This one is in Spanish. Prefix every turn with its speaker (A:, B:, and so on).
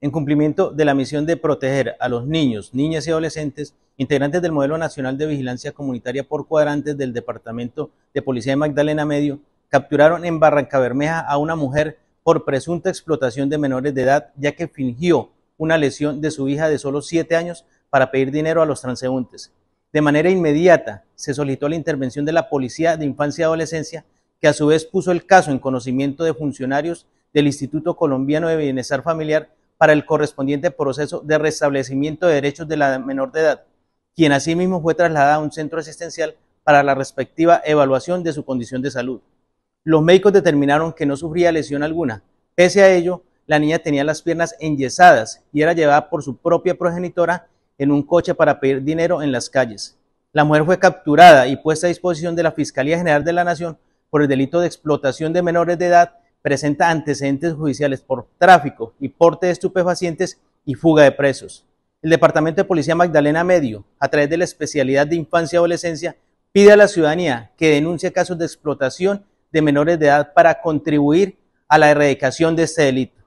A: en cumplimiento de la misión de proteger a los niños, niñas y adolescentes integrantes del Modelo Nacional de Vigilancia Comunitaria por Cuadrantes del Departamento de Policía de Magdalena Medio, capturaron en Barranca Bermeja a una mujer por presunta explotación de menores de edad, ya que fingió una lesión de su hija de solo siete años para pedir dinero a los transeúntes. De manera inmediata se solicitó la intervención de la Policía de Infancia y Adolescencia, que a su vez puso el caso en conocimiento de funcionarios del Instituto Colombiano de Bienestar Familiar para el correspondiente proceso de restablecimiento de derechos de la menor de edad, quien asimismo fue trasladada a un centro asistencial para la respectiva evaluación de su condición de salud. Los médicos determinaron que no sufría lesión alguna. Pese a ello, la niña tenía las piernas enyesadas y era llevada por su propia progenitora en un coche para pedir dinero en las calles. La mujer fue capturada y puesta a disposición de la Fiscalía General de la Nación por el delito de explotación de menores de edad presenta antecedentes judiciales por tráfico y porte de estupefacientes y fuga de presos. El Departamento de Policía Magdalena Medio, a través de la especialidad de infancia y adolescencia, pide a la ciudadanía que denuncie casos de explotación de menores de edad para contribuir a la erradicación de este delito.